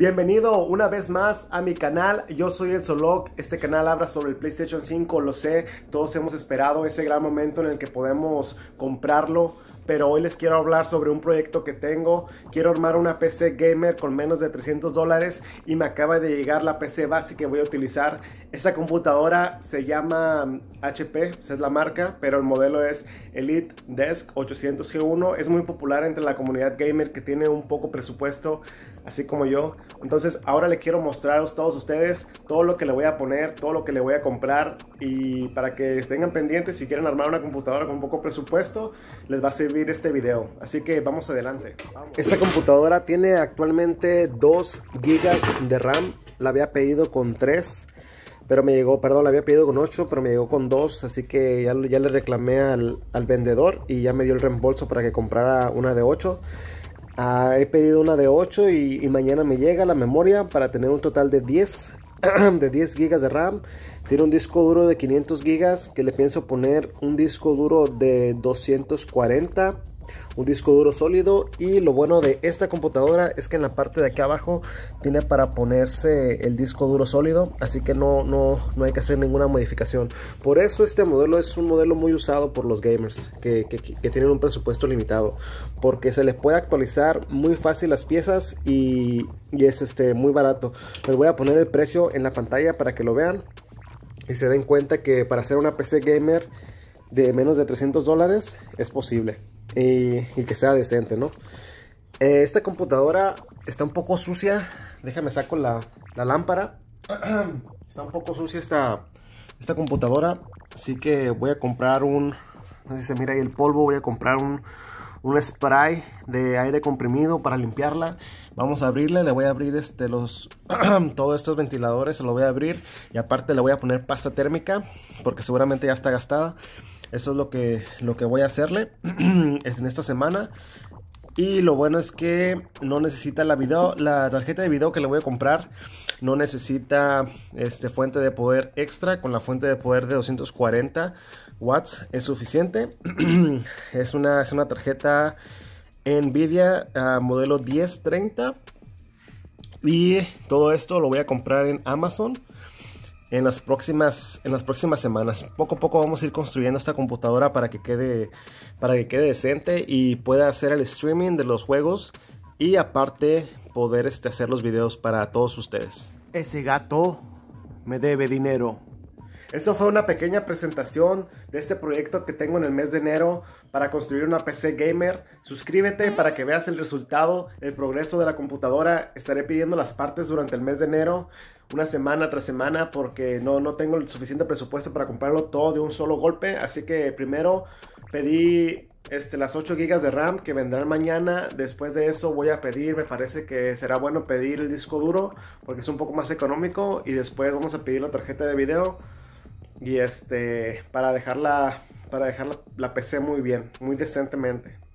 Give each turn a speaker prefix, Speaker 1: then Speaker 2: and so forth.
Speaker 1: Bienvenido una vez más a mi canal, yo soy el Solok, este canal habla sobre el PlayStation 5, lo sé, todos hemos esperado ese gran momento en el que podemos comprarlo pero hoy les quiero hablar sobre un proyecto que tengo. Quiero armar una PC gamer con menos de 300 dólares y me acaba de llegar la PC base que voy a utilizar. Esta computadora se llama mm, HP, esa pues es la marca, pero el modelo es Elite Desk 800 G1. Es muy popular entre la comunidad gamer que tiene un poco presupuesto, así como yo. Entonces ahora le quiero mostrar a todos ustedes todo lo que le voy a poner, todo lo que le voy a comprar y para que estén pendientes si quieren armar una computadora con poco presupuesto, les va a servir este video, así que vamos adelante. Esta computadora tiene actualmente 2 GB de RAM, la había pedido con 3, pero me llegó, perdón, la había pedido con 8, pero me llegó con 2, así que ya, le reclamé al, vendedor y ya me dio el reembolso para que comprara una de 8. Ah, he pedido una de 8 y, y, mañana me llega la memoria para tener un total de 10 de 10 gigas de RAM. Tiene un disco duro de 500 gigas que le pienso poner un disco duro de 240 un disco duro sólido y lo bueno de esta computadora es que en la parte de aquí abajo tiene para ponerse el disco duro sólido así que no, hay que hacer ninguna modificación por eso este modelo es un modelo muy usado por los gamers que, tienen un presupuesto limitado porque se les puede actualizar muy fácil las piezas y, y es este muy barato les voy a poner el precio en la pantalla para que lo vean y se den cuenta que para hacer una PC gamer de menos de 300 dólares es posible y, que sea decente, ¿no? Eh, esta computadora está un poco sucia. Déjame saco la, lámpara. está un poco sucia esta, esta computadora. Así que voy a comprar un... No sé si se mira ahí el polvo. Voy a comprar un, spray de aire comprimido para limpiarla. Vamos a abrirle, le voy a abrir este, los, todos estos ventiladores, se lo voy a abrir y aparte le voy a poner pasta térmica porque seguramente ya está gastada. Eso es lo que, lo que voy a hacerle en esta semana. Y lo bueno es que no necesita la, video, la tarjeta de video que le voy a comprar. No necesita este, fuente de poder extra. Con la fuente de poder de 240 watts es suficiente. es, una, es una tarjeta Nvidia ah, modelo 1030. Y todo esto lo voy a comprar en Amazon en las próximas en las próximas semanas. Poco a poco vamos a ir construyendo esta computadora para que quede para que quede decente y pueda hacer el streaming de los juegos y aparte poder este, hacer los videos para todos ustedes. Ese gato me debe dinero. Eso fue una pequeña presentación de este proyecto que tengo en el mes de enero para construir una PC gamer. Suscríbete para que veas el resultado, el progreso de la computadora. Estaré pidiendo las partes durante el mes de enero, una semana tras semana, porque no, no tengo el suficiente presupuesto para comprarlo todo de un solo golpe. Así que primero pedí este, las 8 GB de RAM que vendrán mañana. Después de eso voy a pedir, me parece que será bueno pedir el disco duro porque es un poco más económico. Y después vamos a pedir la tarjeta de video. Y este, para dejarla para dejar la PC muy bien, muy decentemente.